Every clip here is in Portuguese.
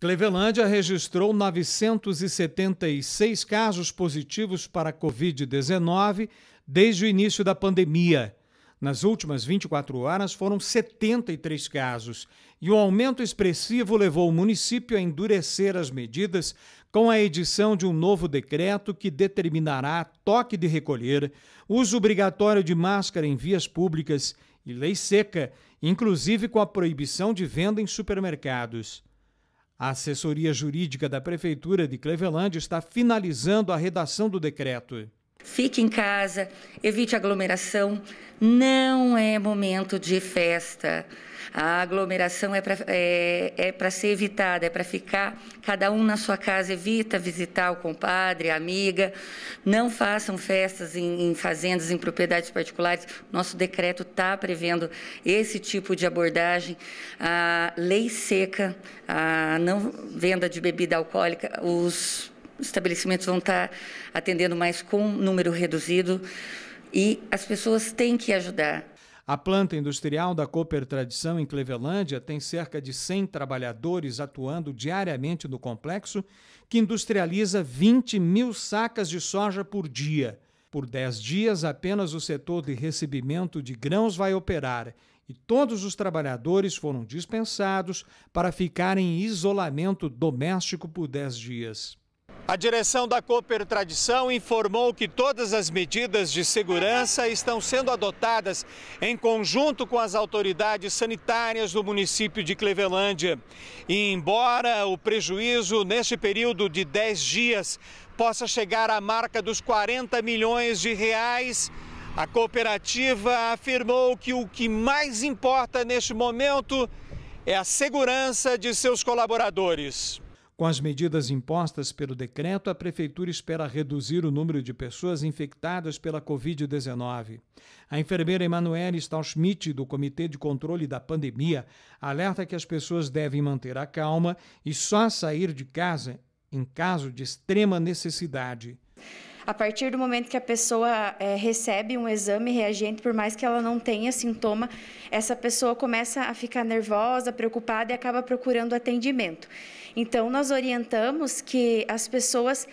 Clevelândia registrou 976 casos positivos para Covid-19 desde o início da pandemia. Nas últimas 24 horas foram 73 casos e o um aumento expressivo levou o município a endurecer as medidas com a edição de um novo decreto que determinará toque de recolher, uso obrigatório de máscara em vias públicas e lei seca, inclusive com a proibição de venda em supermercados. A assessoria jurídica da Prefeitura de Cleveland está finalizando a redação do decreto. Fique em casa, evite aglomeração. Não é momento de festa. A aglomeração é para é, é ser evitada, é para ficar cada um na sua casa. Evita visitar o compadre, a amiga. Não façam festas em, em fazendas, em propriedades particulares. Nosso decreto está prevendo esse tipo de abordagem. A lei seca, a não venda de bebida alcoólica, os estabelecimentos vão estar atendendo mais com um número reduzido e as pessoas têm que ajudar. A planta industrial da Cooper Tradição em Clevelândia tem cerca de 100 trabalhadores atuando diariamente no complexo, que industrializa 20 mil sacas de soja por dia. Por 10 dias, apenas o setor de recebimento de grãos vai operar e todos os trabalhadores foram dispensados para ficar em isolamento doméstico por 10 dias. A direção da Cooper Tradição informou que todas as medidas de segurança estão sendo adotadas em conjunto com as autoridades sanitárias do município de Clevelândia. E embora o prejuízo neste período de 10 dias possa chegar à marca dos 40 milhões de reais, a cooperativa afirmou que o que mais importa neste momento é a segurança de seus colaboradores. Com as medidas impostas pelo decreto, a Prefeitura espera reduzir o número de pessoas infectadas pela Covid-19. A enfermeira Emanuele Stauschmidt, do Comitê de Controle da Pandemia, alerta que as pessoas devem manter a calma e só sair de casa em caso de extrema necessidade. A partir do momento que a pessoa é, recebe um exame reagente, por mais que ela não tenha sintoma, essa pessoa começa a ficar nervosa, preocupada e acaba procurando atendimento. Então, nós orientamos que as pessoas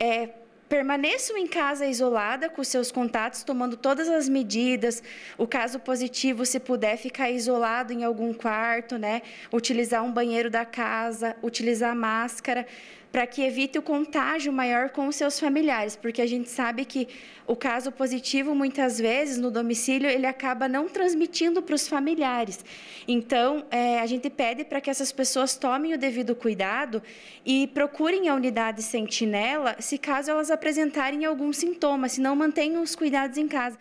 é, permaneçam em casa isolada com seus contatos, tomando todas as medidas. O caso positivo, se puder, ficar isolado em algum quarto, né? Utilizar um banheiro da casa, utilizar máscara, para que evite o contágio maior com os seus familiares, porque a gente sabe que o caso positivo, muitas vezes, no domicílio, ele acaba não transmitindo para os familiares. Então, é, a gente pede para que essas pessoas tomem o devido cuidado e procurem a unidade sentinela, se caso elas apresentarem algum sintoma, se não mantenham os cuidados em casa.